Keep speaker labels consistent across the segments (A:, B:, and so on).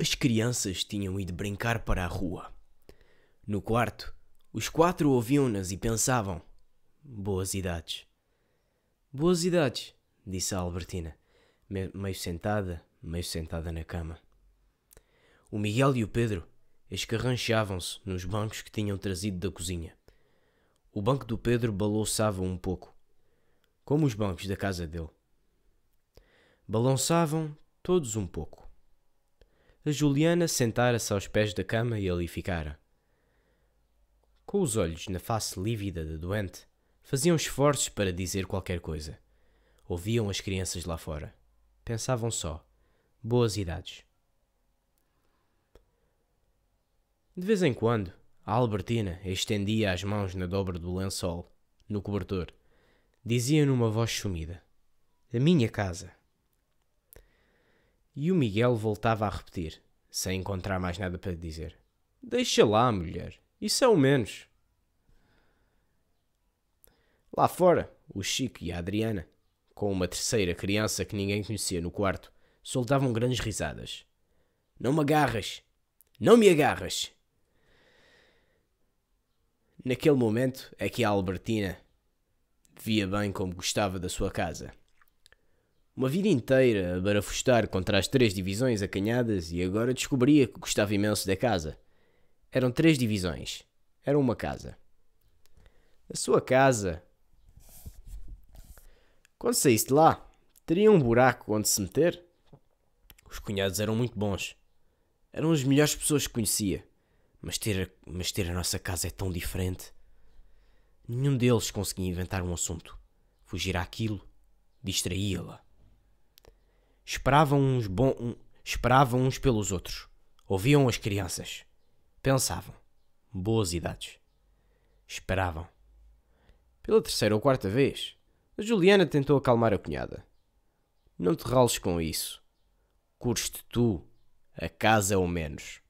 A: As crianças tinham ido brincar para a rua. No quarto, os quatro ouviam-nas e pensavam: Boas idades. Boas idades, disse a Albertina, meio sentada, meio sentada na cama. O Miguel e o Pedro escarranchavam-se nos bancos que tinham trazido da cozinha. O banco do Pedro balouçava um pouco, como os bancos da casa dele. Balançavam todos um pouco a Juliana sentara-se aos pés da cama e ali ficara. Com os olhos na face lívida da doente, faziam esforços para dizer qualquer coisa. Ouviam as crianças lá fora. Pensavam só. Boas idades. De vez em quando, a Albertina estendia as mãos na dobra do lençol, no cobertor. Dizia numa voz sumida: A minha casa. E o Miguel voltava a repetir, sem encontrar mais nada para dizer. Deixa lá, mulher. Isso é o menos. Lá fora, o Chico e a Adriana, com uma terceira criança que ninguém conhecia no quarto, soltavam grandes risadas. Não me agarras! Não me agarras! Naquele momento é que a Albertina via bem como gostava da sua casa. Uma vida inteira a barafustar contra as três divisões acanhadas e agora descobria que gostava imenso da casa. Eram três divisões. Era uma casa. A sua casa. Quando saísse de lá, teria um buraco onde se meter? Os cunhados eram muito bons. Eram as melhores pessoas que conhecia. Mas ter, a, mas ter a nossa casa é tão diferente. Nenhum deles conseguia inventar um assunto. Fugir àquilo distraía-la. Esperavam uns, bom, um, esperavam uns pelos outros. Ouviam as crianças. Pensavam. Boas idades. Esperavam. Pela terceira ou quarta vez, a Juliana tentou acalmar a cunhada. Não te rales com isso. Curtes-te tu. A casa é o menos.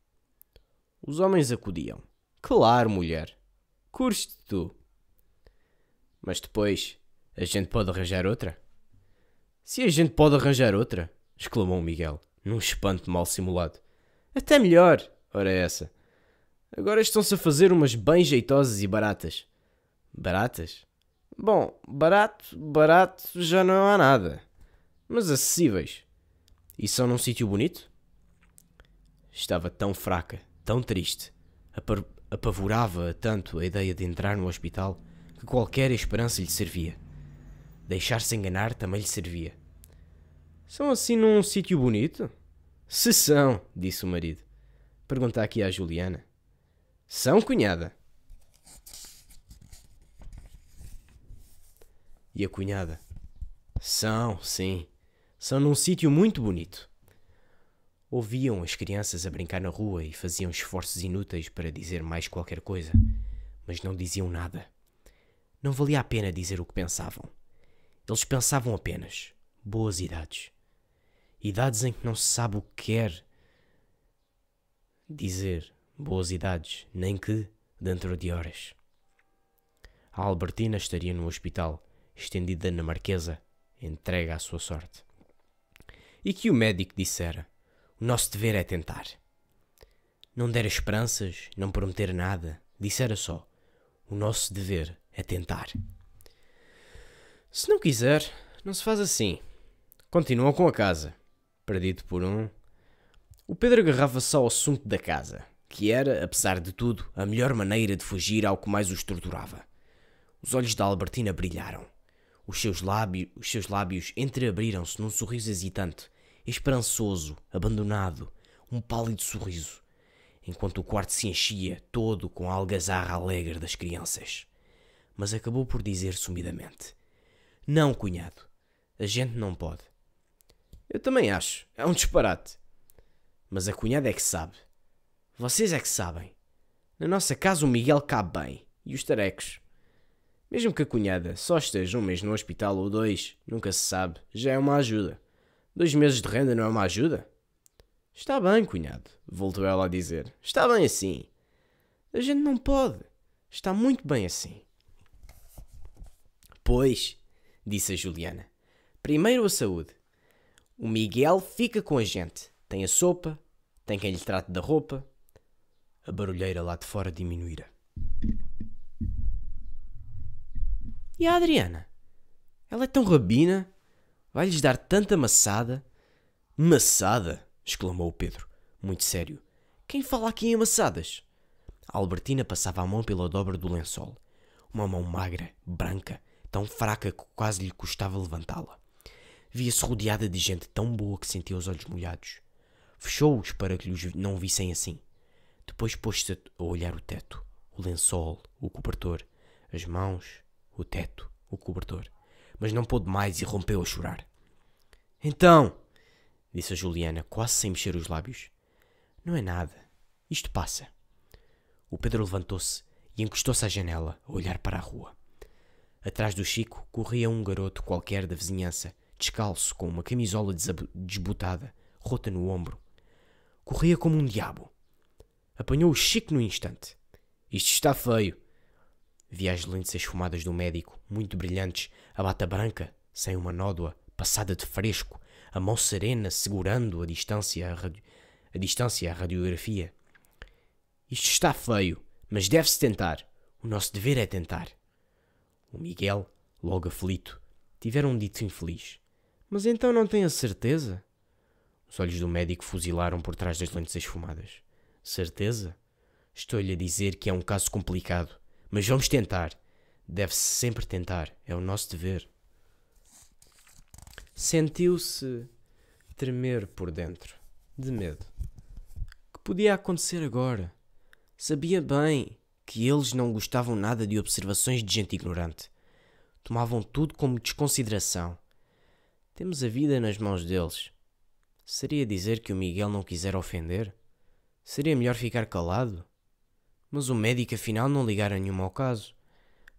A: Os homens acudiam. Claro, mulher. Curtes-te tu. Mas depois, a gente pode arranjar outra? Se a gente pode arranjar outra, exclamou Miguel, num espanto mal simulado. Até melhor, ora é essa. Agora estão-se a fazer umas bem jeitosas e baratas. Baratas? Bom, barato, barato já não há nada. Mas acessíveis. E são num sítio bonito? Estava tão fraca, tão triste. apavorava tanto a ideia de entrar no hospital que qualquer esperança lhe servia. Deixar-se enganar também lhe servia. São assim num sítio bonito? Se são, disse o marido. Pergunta aqui à Juliana. São, cunhada. E a cunhada? São, sim. São num sítio muito bonito. Ouviam as crianças a brincar na rua e faziam esforços inúteis para dizer mais qualquer coisa, mas não diziam nada. Não valia a pena dizer o que pensavam. Eles pensavam apenas boas idades idades em que não se sabe o que quer dizer boas idades, nem que dentro de horas. A Albertina estaria no hospital, estendida na Marquesa, entregue à sua sorte. E que o médico dissera: O nosso dever é tentar. Não dera esperanças, não prometer nada, dissera só: O nosso dever é tentar. Se não quiser, não se faz assim. Continuam com a casa perdido por um. O Pedro agarrava só ao assunto da casa, que era, apesar de tudo, a melhor maneira de fugir ao que mais o estruturava. Os olhos da Albertina brilharam. Os seus, lábio, os seus lábios entreabriram-se num sorriso hesitante, esperançoso, abandonado, um pálido sorriso, enquanto o quarto se enchia todo com a algazarra alegre das crianças. Mas acabou por dizer sumidamente: Não, cunhado, a gente não pode. Eu também acho. É um disparate. Mas a cunhada é que sabe. Vocês é que sabem. Na nossa casa o Miguel cabe bem. E os tarecos. Mesmo que a cunhada só esteja um mês no hospital ou dois, nunca se sabe, já é uma ajuda. Dois meses de renda não é uma ajuda? Está bem, cunhado, voltou ela a dizer. Está bem assim. A gente não pode. Está muito bem assim. Pois, disse a Juliana. Primeiro a saúde, o Miguel fica com a gente. Tem a sopa, tem quem lhe trate da roupa. A barulheira lá de fora diminuíra. E a Adriana? Ela é tão rabina. Vai-lhes dar tanta maçada. Maçada! exclamou o Pedro, muito sério. Quem fala aqui em maçadas? A Albertina passava a mão pela dobra do lençol. Uma mão magra, branca, tão fraca que quase lhe custava levantá-la. Via-se rodeada de gente tão boa que sentia os olhos molhados. Fechou-os para que lhes não vissem assim. Depois pôs-se a olhar o teto, o lençol, o cobertor, as mãos, o teto, o cobertor. Mas não pôde mais e rompeu a chorar. Então, disse a Juliana, quase sem mexer os lábios, não é nada. Isto passa. O Pedro levantou-se e encostou-se à janela, a olhar para a rua. Atrás do Chico corria um garoto qualquer da vizinhança, descalço, com uma camisola desbotada, rota no ombro. Corria como um diabo. Apanhou o Chico no instante. Isto está feio. Vi as lentes esfumadas do médico, muito brilhantes, a bata branca, sem uma nódoa, passada de fresco, a mão serena segurando a distância a, radio... a distância radiografia. Isto está feio, mas deve-se tentar. O nosso dever é tentar. O Miguel, logo aflito, tivera um dito infeliz. Mas então não tem a certeza? Os olhos do médico fuzilaram por trás das lentes esfumadas. Certeza? Estou-lhe a dizer que é um caso complicado, mas vamos tentar. Deve-se sempre tentar, é o nosso dever. Sentiu-se tremer por dentro, de medo. Que podia acontecer agora? Sabia bem que eles não gostavam nada de observações de gente ignorante. Tomavam tudo como desconsideração temos a vida nas mãos deles. Seria dizer que o Miguel não quiser ofender? Seria melhor ficar calado? Mas o médico afinal não ligara nenhuma ao caso.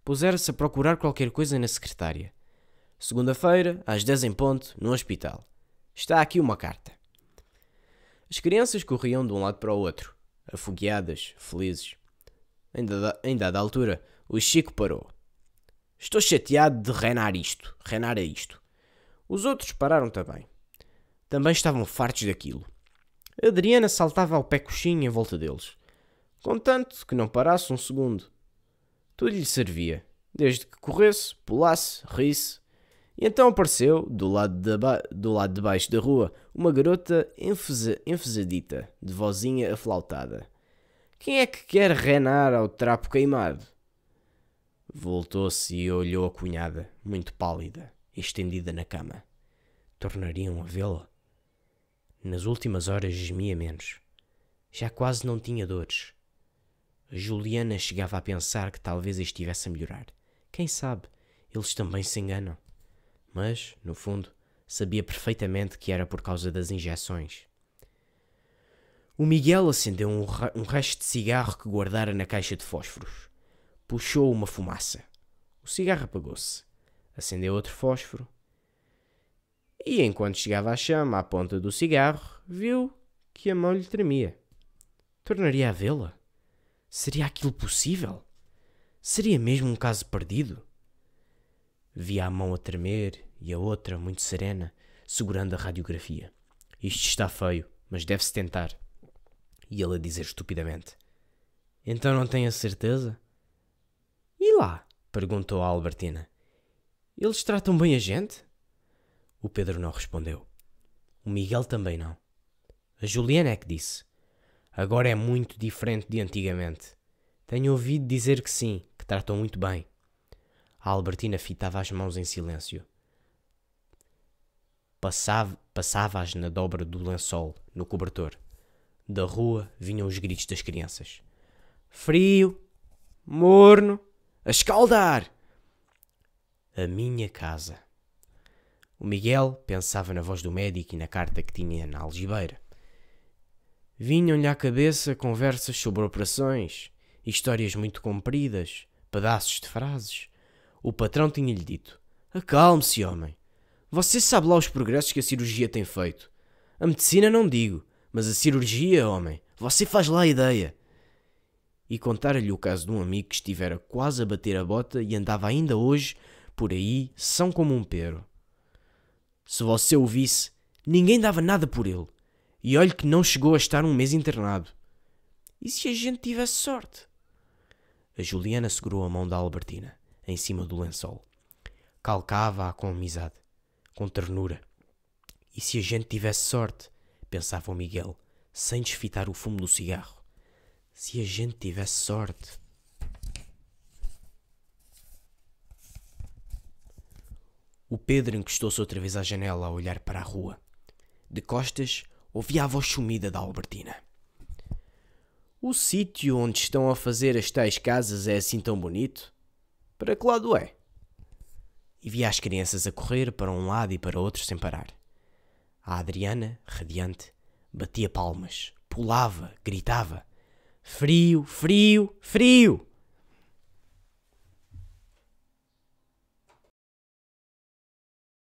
A: Pusera-se a procurar qualquer coisa na secretária. Segunda-feira, às 10 em ponto, no hospital. Está aqui uma carta. As crianças corriam de um lado para o outro, afogueadas, felizes. Em dada, em dada altura, o Chico parou. Estou chateado de reinar isto, reinar a isto. Os outros pararam também. Também estavam fartos daquilo. Adriana saltava ao pé coxinho em volta deles, contanto que não parasse um segundo. Tudo lhe servia, desde que corresse, pulasse, risse. E então apareceu, do lado, do lado de baixo da rua, uma garota enfesadita, de vozinha aflautada. Quem é que quer renar ao trapo queimado? Voltou-se e olhou a cunhada, muito pálida estendida na cama. Tornariam a vê-la? Nas últimas horas gemia menos. Já quase não tinha dores. Juliana chegava a pensar que talvez estivesse a melhorar. Quem sabe, eles também se enganam. Mas, no fundo, sabia perfeitamente que era por causa das injeções. O Miguel acendeu um, um resto de cigarro que guardara na caixa de fósforos. Puxou uma fumaça. O cigarro apagou-se acendeu outro fósforo. E enquanto chegava à chama à ponta do cigarro, viu que a mão lhe tremia. Tornaria a vê-la? Seria aquilo possível? Seria mesmo um caso perdido? Via a mão a tremer e a outra, muito serena, segurando a radiografia. Isto está feio, mas deve-se tentar. E ele a dizer estupidamente: Então não tenho a certeza? E lá? perguntou a Albertina. Eles tratam bem a gente? O Pedro não respondeu. O Miguel também não. A Juliana é que disse. Agora é muito diferente de antigamente. Tenho ouvido dizer que sim, que tratam muito bem. A Albertina fitava as mãos em silêncio. Passava, passava-as na dobra do lençol, no cobertor. Da rua vinham os gritos das crianças. Frio! Morno! A escaldar! a minha casa. O Miguel pensava na voz do médico e na carta que tinha na algibeira. Vinham-lhe à cabeça conversas sobre operações, histórias muito compridas, pedaços de frases. O patrão tinha-lhe dito: Acalme-se, homem. Você sabe lá os progressos que a cirurgia tem feito. A medicina não digo, mas a cirurgia, homem, você faz lá a ideia. E contara-lhe o caso de um amigo que estivera quase a bater a bota e andava ainda hoje por aí são como um pero. Se você o visse, ninguém dava nada por ele. E olhe que não chegou a estar um mês internado. E se a gente tivesse sorte? A Juliana segurou a mão da Albertina, em cima do lençol. Calcava-a com amizade, com ternura. E se a gente tivesse sorte? pensava o Miguel, sem desfitar o fumo do cigarro. Se a gente tivesse sorte. O Pedro encostou-se outra vez à janela a olhar para a rua. De costas, ouvia a voz sumida da Albertina. O sítio onde estão a fazer as tais casas é assim tão bonito? Para que lado é? E via as crianças a correr para um lado e para outro sem parar. A Adriana, radiante, batia palmas, pulava, gritava: Frio, frio, frio!